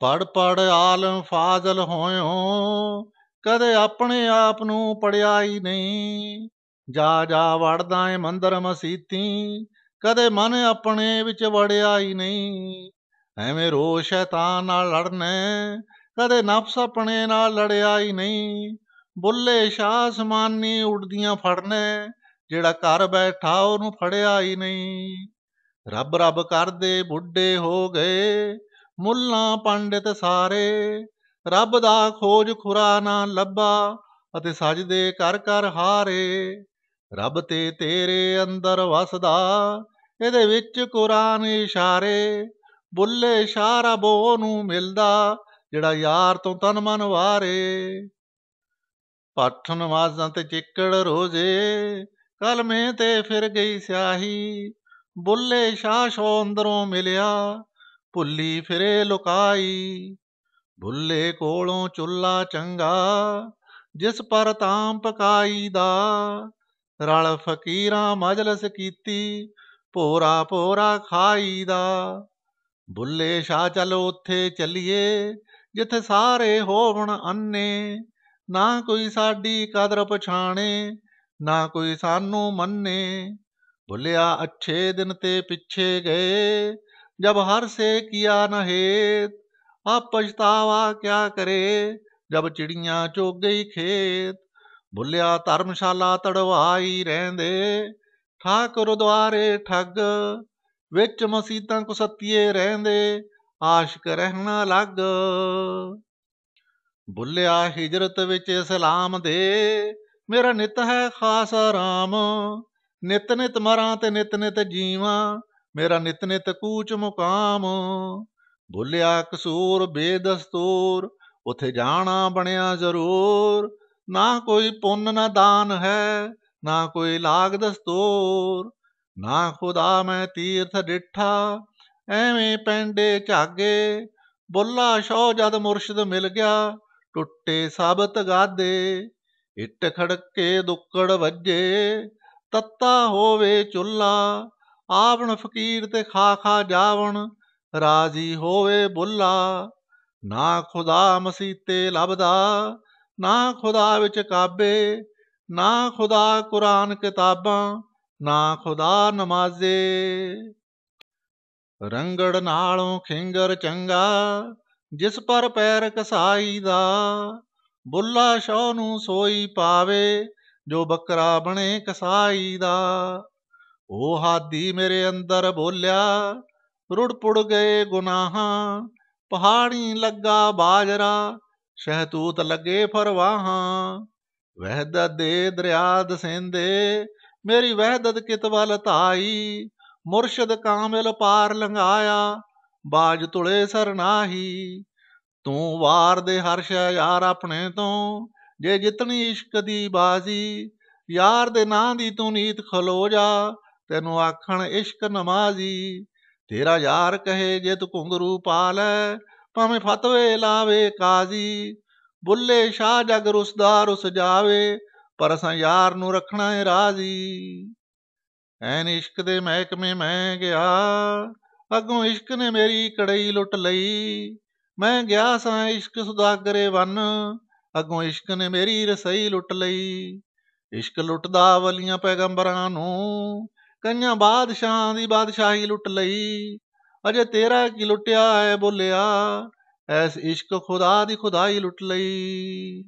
ਪੜ ਪੜ ਆਲਮ ਫਾਜ਼ਲ ਹੋਇਓ ਕਦੇ ਆਪਣੇ ਆਪ ਨੂੰ ਪੜਿਆ ਹੀ ਨਹੀਂ ਜਾ ਜਾ ਵੜਦਾ ਏ ਮੰਦਰ ਮਸੀਤੀ ਕਦੇ ਮਨ ਆਪਣੇ ਵਿੱਚ ਵੜਿਆ ਹੀ ਨਹੀਂ ਐਵੇਂ ਰੋ ਸ਼ੈਤਾਨ ਨਾਲ ਲੜਨੇ ਕਦੇ ਨਫਸ ਆਪਣੇ ਨਾਲ ਲੜਿਆ ਹੀ ਨਹੀਂ ਬੁੱਲੇ ਸ਼ਾਹ ਸਮਾਨੀ ਉੜਦੀਆਂ ਫੜਨੇ ਜਿਹੜਾ ਘਰ ਬੈਠਾ ਉਹਨੂੰ ਫੜਿਆ ਹੀ ਨਹੀਂ ਰੱਬ ਰੱਬ ਕਰਦੇ ਬੁੱਢੇ ਹੋ ਗਏ ਮੁੱਲਾ ਪੰਡਿਤ ਸਾਰੇ ਰੱਬ ਦਾ ਖੋਜ ਖੁਰਾ ਨਾ ਲੱਭਾ ਅਤੇ ਸਜਦੇ ਕਰ ਕਰ ਹਾਰੇ ਰੱਬ ਤੇ ਤੇਰੇ ਅੰਦਰ ਵਸਦਾ ਇਹਦੇ ਵਿੱਚ ਕੁਰਾਨ ਇਸ਼ਾਰੇ ਬੁੱਲੇ ਇਸ਼ਾਰਾ ਬੋ ਨੂੰ ਮਿਲਦਾ ਜਿਹੜਾ ਯਾਰ ਤੋਂ ਤਨ ਮਨ ਵਾਰੇ ਪਾਠ ਨਮਾਜ਼ਾਂ ਤੇ ਚਿੱਕੜ ਰੋਜ਼ੇ ਕਲਮੇ ਤੇ ਫਿਰ ਗਈ ਸਿਆਹੀ ਬੁੱਲੇ ਸ਼ਾਹ ਸ਼ੋ ਅੰਦਰੋਂ ਮਿਲਿਆ ਭੁੱਲੀ ਫਿਰੇ ਲੁਕਾਈ ਭੁੱਲੇ ਕੋਲੋਂ ਚੁੱਲਾ ਚੰਗਾ ਜਿਸ ਪਰ ਤਾਂ ਪਕਾਈ ਦਾ ਰਲ ਫਕੀਰਾਂ ਮਜਲਸ ਕੀਤੀ ਪੋਰਾ ਪੋਰਾ ਖਾਈ ਦਾ ਬੁੱਲੇ ਸ਼ਾ ਚਲੋ ਉੱਥੇ ਚਲੀਏ ਜਿੱਥੇ ਸਾਰੇ ਹੋਵਣ ਅੰਨੇ ਨਾ ਕੋਈ ਸਾਡੀ ਕਦਰ ਪਛਾਣੇ ਨਾ ਕੋਈ ਸਾਨੂੰ ਮੰਨੇ ਭੁੱਲਿਆ ਅੱਛੇ ਦਿਨ ਤੇ ਪਿੱਛੇ ਗਏ जब हर से किया न हेत अब पछतावा क्या करे ਜਦ ਚਿੜੀਆਂ ਚੋਗ ਗਈ ਖੇਤ ਭੁੱਲਿਆ ਧਰਮਸ਼ਾਲਾ ਤੜਵਾਈ ਰਹਿੰਦੇ ਠਾਕੁਰ ਦੁਆਰੇ ਠੱਗ ਵਿੱਚ ਮਸੀਤਾਂ ਕੋ ਸਤੀਏ ਰਹਿੰਦੇ ਆਸ਼ਕ ਰਹਿਣਾ ਲੱਗ ਭੁੱਲਿਆ ਹਿਜਰਤ ਵਿੱਚ ਇਸਲਾਮ ਦੇ ਮੇਰਾ ਨਿਤ ਹੈ ਖਾਸ ਆਰਾਮ ਨਿਤ ਨਿਤ ਮਰਾਂ ਤੇ ਨਿਤ ਨਿਤ ਜੀਵਾਂ ਮੇਰਾ ਨਿਤ ਕੂਚ ਮੁਕਾਮ ਭੁੱਲਿਆ ਕਸੂਰ ਬੇਦਸਤੂਰ ਉਥੇ ਜਾਣਾ ਬਣਿਆ ਜ਼ਰੂਰ ਨਾ ਕੋਈ ਪੁੰਨ ਨਾ ਦਾਨ ਹੈ ਨਾ ਕੋਈ ਲਾਗ ਦਸਤੂਰ ਨਾ ਖੁਦਾ ਮੈਂ ਤੀਰਥ ਡਿਠਾ ਐਵੇਂ ਪੈਂਡੇ ਝਾਗੇ ਬੁੱਲਾ ਸ਼ੋ ਜਦ ਮੁਰਸ਼ਿਦ ਮਿਲ ਗਿਆ ਟੁੱਟੇ ਸਭ ਤਗਾਦੇ ਇੱਟ ਖੜਕੇ ਦੁੱਕੜ ਵੱਜੇ ਤੱਤਾ ਹੋਵੇ ਚੁੱਲਾ ਆਪਣ ਫਕੀਰ ਤੇ ਖਾ ਖਾ ਜਾਵਣ ਰਾਜੀ ਹੋਵੇ ਬੁੱਲਾ ਨਾ ਖੁਦਾ ਮਸੀਤੇ ਲੱਭਦਾ ਨਾ ਖੁਦਾ ਵਿੱਚ ਕਾਬੇ ਨਾ ਖੁਦਾ ਕੁਰਾਨ ਕਿਤਾਬਾਂ ਨਾ ਖੁਦਾ ਨਮਾਜ਼ੇ ਰੰਗੜ ਨਾਲੋਂ ਖਿੰਗਰ ਚੰਗਾ ਜਿਸ ਪਰ ਪੈਰ ਕਸਾਈ ਦਾ ਬੁੱਲਾ ਸ਼ੌ ਨੂੰ ਸੋਈ ਪਾਵੇ ਜੋ ਬੱਕਰਾ ਬਣੇ ਕਸਾਈ ਦਾ ਉਹ ਹਾਦੀ ਮੇਰੇ ਅੰਦਰ ਬੋਲਿਆ ਰੁੜ ਪੁੜ ਗਏ ਗੁਨਾਹਾਂ ਪਹਾੜੀ ਲੱਗਾ ਬਾਜਰਾ ਸ਼ਹਿਤੂਤ ਲੱਗੇ ਫਰਵਾਹਾਂ ਵਹਿਦਤ ਦੇ ਦਰਿਆ ਸਿੰਦੇ ਮੇਰੀ ਵਹਿਦਤ ਕਿਤਵਲ ਧਾਈ ਮੁਰਸ਼ਦ ਕਾਮਿਲ ਪਾਰ ਲੰਘਾਇਆ ਬਾਜ ਤੁਲੇ ਸਰਨਾਹੀ ਤੂੰ ਵਾਰ ਦੇ ਹਰ ਯਾਰ ਆਪਣੇ ਤੋਂ ਜੇ ਜਿਤਨੀ ਇਸ਼ਕ ਦੀ ਬਾਜ਼ੀ ਯਾਰ ਦੇ ਨਾਂ ਦੀ ਤੂੰ ਨੀਤ ਖਲੋ ਜਾ ਤੈਨੂੰ ਆਖਣ ਇਸ਼ਕ ਨਮਾਜ਼ੀ ਤੇਰਾ ਯਾਰ ਕਹੇ ਜੇ ਤੂੰ ਘੁੰਗਰੂ ਪਾਲੇ ਭਾਵੇਂ ਫਤਵੇ ਲਾਵੇ ਕਾਜ਼ੀ ਬੁੱਲੇ ਸ਼ਾਹ ਜਗ ਰਸਦਾਰ ਉਸ ਜਾਵੇ ਪਰ ਅਸਾਂ ਯਾਰ ਨੂੰ ਰੱਖਣਾ ਹੈ ਰਾਜ਼ੀ ਐਨ ਇਸ਼ਕ ਦੇ ਮਹਿਕਮੇ ਮੈਂ ਗਿਆ ਅਗੋਂ ਇਸ਼ਕ ਨੇ ਮੇਰੀ ਕੜਈ ਲੁੱਟ ਲਈ ਮੈਂ ਗਿਆ ਸਾਂ ਇਸ਼ਕ ਸੁਦਾਗਰੇ ਵਨ ਅਗੋਂ ਇਸ਼ਕ ਨੇ ਮੇਰੀ ਰਸਈ ਲੁੱਟ ਲਈ ਇਸ਼ਕ ਲੁੱਟਦਾ ਵਲੀਆਂ ਪੈਗੰਬਰਾਂ ਨੂੰ ਕਈਆਂ ਬਾਦਸ਼ਾਹਾਂ ਦੀ ਬਾਦਸ਼ਾਹੀ ਲੁੱਟ ਲਈ ਅਜੇ ਤੇਰਾ ਕੀ ਲੁੱਟਿਆ ਹੈ ਬੋਲਿਆ ਐਸ ਇਸ਼ਕ ਖੁਦਾ ਦੀ ਖੁਦਾਈ ਲੁੱਟ ਲਈ